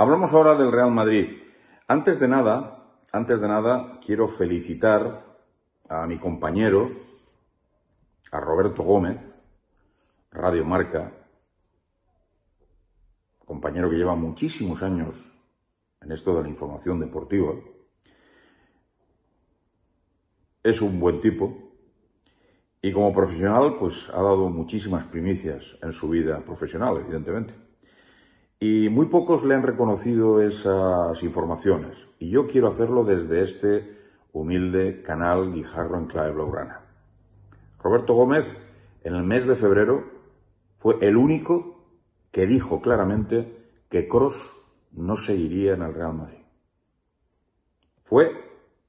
Hablamos ahora del Real Madrid. Antes de nada, antes de nada, quiero felicitar a mi compañero, a Roberto Gómez, Radio Marca, compañero que lleva muchísimos años en esto de la información deportiva. Es un buen tipo y como profesional pues ha dado muchísimas primicias en su vida profesional, evidentemente. Y muy pocos le han reconocido esas informaciones. Y yo quiero hacerlo desde este humilde canal Guijarro en clave blaugrana. Roberto Gómez, en el mes de febrero, fue el único que dijo claramente que Cross no seguiría en el Real Madrid. Fue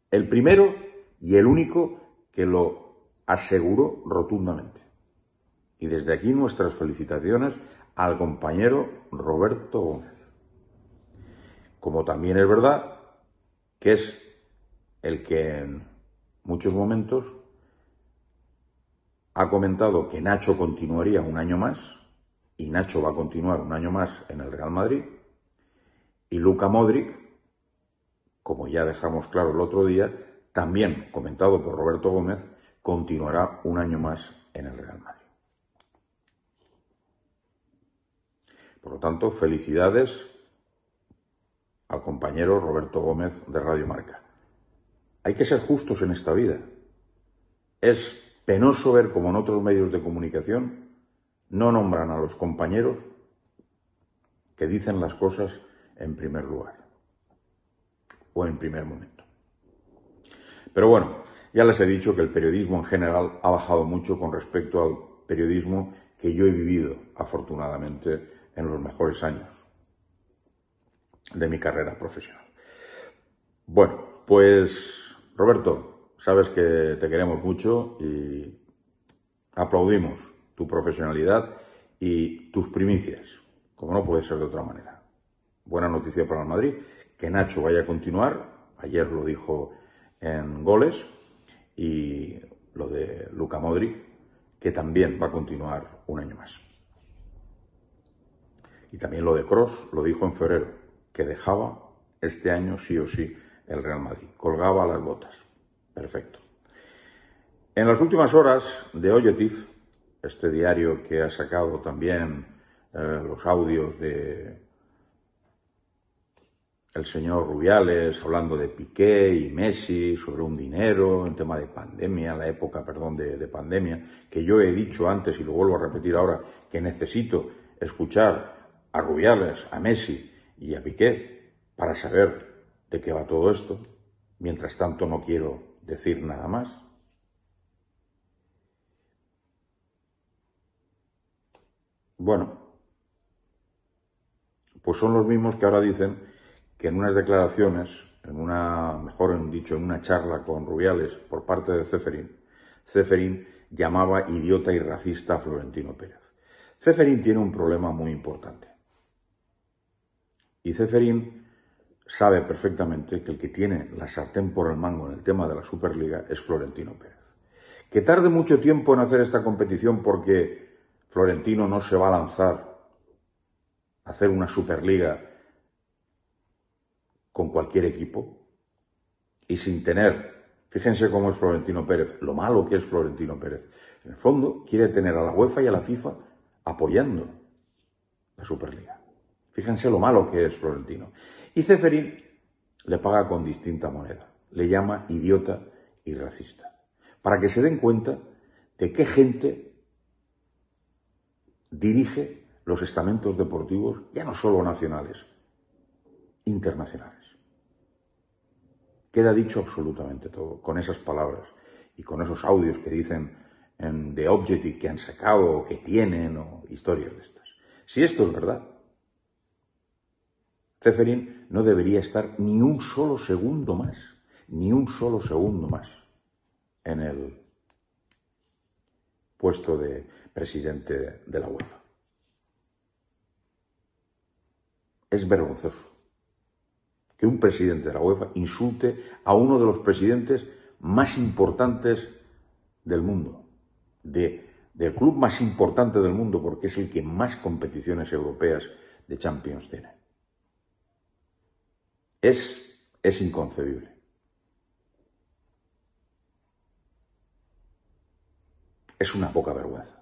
el primero y el único que lo aseguró rotundamente. Y desde aquí nuestras felicitaciones al compañero Roberto Gómez. Como también es verdad que es el que en muchos momentos ha comentado que Nacho continuaría un año más, y Nacho va a continuar un año más en el Real Madrid, y Luca Modric, como ya dejamos claro el otro día, también comentado por Roberto Gómez, continuará un año más en el Real Madrid. Por lo tanto, felicidades al compañero Roberto Gómez de Radio Marca. Hay que ser justos en esta vida. Es penoso ver como en otros medios de comunicación no nombran a los compañeros que dicen las cosas en primer lugar o en primer momento. Pero bueno, ya les he dicho que el periodismo en general ha bajado mucho con respecto al periodismo que yo he vivido, afortunadamente, en los mejores años de mi carrera profesional. Bueno, pues Roberto, sabes que te queremos mucho y aplaudimos tu profesionalidad y tus primicias, como no puede ser de otra manera. Buena noticia para el Madrid, que Nacho vaya a continuar, ayer lo dijo en goles, y lo de Luca Modric, que también va a continuar un año más y también lo de Cross lo dijo en febrero, que dejaba este año sí o sí el Real Madrid. Colgaba las botas. Perfecto. En las últimas horas de Oyotif, este diario que ha sacado también eh, los audios de el señor Rubiales hablando de Piqué y Messi sobre un dinero en tema de pandemia, la época, perdón, de, de pandemia, que yo he dicho antes y lo vuelvo a repetir ahora, que necesito escuchar a Rubiales, a Messi y a Piqué para saber de qué va todo esto. Mientras tanto no quiero decir nada más. Bueno, pues son los mismos que ahora dicen que en unas declaraciones, en una, mejor dicho, en una charla con Rubiales por parte de Ceferín, Ceferín llamaba idiota y racista a Florentino Pérez. Ceferín tiene un problema muy importante. Y Ceferín sabe perfectamente que el que tiene la sartén por el mango en el tema de la Superliga es Florentino Pérez. Que tarde mucho tiempo en hacer esta competición porque Florentino no se va a lanzar a hacer una Superliga con cualquier equipo y sin tener, fíjense cómo es Florentino Pérez, lo malo que es Florentino Pérez. En el fondo quiere tener a la UEFA y a la FIFA apoyando la Superliga. Fíjense lo malo que es Florentino. Y Ceferín le paga con distinta moneda. Le llama idiota y racista. Para que se den cuenta de qué gente dirige los estamentos deportivos, ya no solo nacionales, internacionales. Queda dicho absolutamente todo con esas palabras y con esos audios que dicen de Objective que han sacado o que tienen o historias de estas. Si esto es verdad, Zeferin no debería estar ni un solo segundo más, ni un solo segundo más en el puesto de presidente de la UEFA. Es vergonzoso que un presidente de la UEFA insulte a uno de los presidentes más importantes del mundo, de, del club más importante del mundo, porque es el que más competiciones europeas de Champions tiene. Es, es inconcebible. Es una poca vergüenza.